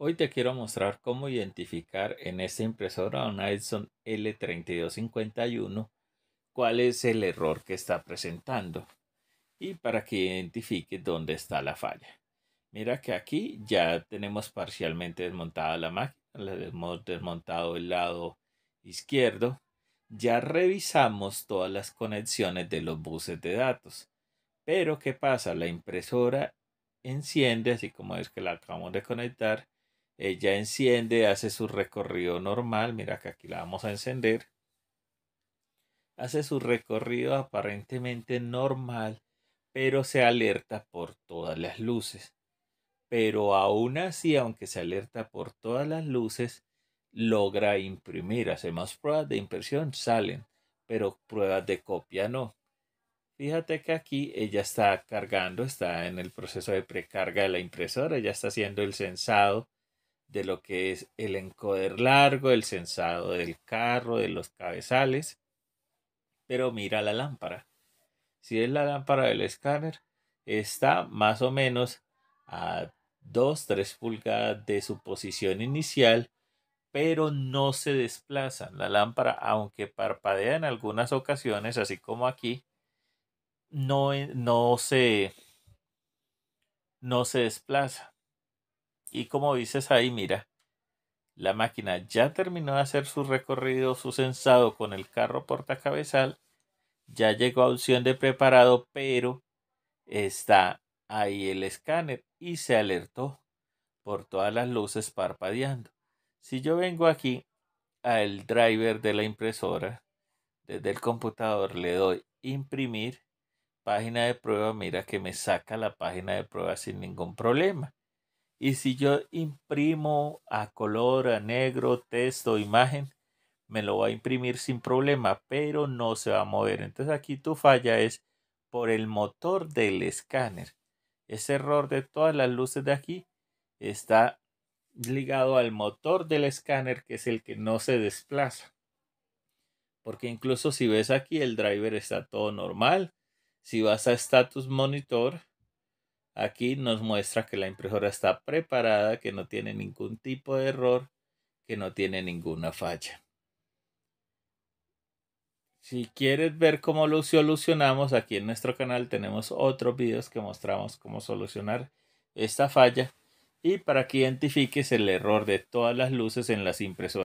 Hoy te quiero mostrar cómo identificar en esta impresora una Edson L3251 cuál es el error que está presentando y para que identifique dónde está la falla. Mira que aquí ya tenemos parcialmente desmontada la máquina, la hemos desmontado el lado izquierdo, ya revisamos todas las conexiones de los buses de datos. Pero ¿qué pasa? La impresora enciende, así como es que la acabamos de conectar, ella enciende, hace su recorrido normal. Mira que aquí la vamos a encender. Hace su recorrido aparentemente normal, pero se alerta por todas las luces. Pero aún así, aunque se alerta por todas las luces, logra imprimir. Hacemos pruebas de impresión, salen, pero pruebas de copia no. Fíjate que aquí ella está cargando, está en el proceso de precarga de la impresora, ella está haciendo el sensado de lo que es el encoder largo, el sensado del carro, de los cabezales. Pero mira la lámpara. Si es la lámpara del escáner, está más o menos a 2-3 pulgadas de su posición inicial, pero no se desplaza. La lámpara, aunque parpadea en algunas ocasiones, así como aquí, no, eh, se, no se desplaza. Y como dices ahí, mira, la máquina ya terminó de hacer su recorrido, su sensado con el carro portacabezal, ya llegó a opción de preparado, pero está ahí el escáner y se alertó por todas las luces parpadeando. Si yo vengo aquí al driver de la impresora, desde el computador le doy imprimir página de prueba, mira que me saca la página de prueba sin ningún problema. Y si yo imprimo a color, a negro, texto, imagen, me lo va a imprimir sin problema, pero no se va a mover. Entonces aquí tu falla es por el motor del escáner. Ese error de todas las luces de aquí está ligado al motor del escáner, que es el que no se desplaza. Porque incluso si ves aquí, el driver está todo normal. Si vas a status monitor, Aquí nos muestra que la impresora está preparada, que no tiene ningún tipo de error, que no tiene ninguna falla. Si quieres ver cómo lo solucionamos, aquí en nuestro canal tenemos otros videos que mostramos cómo solucionar esta falla y para que identifiques el error de todas las luces en las impresoras.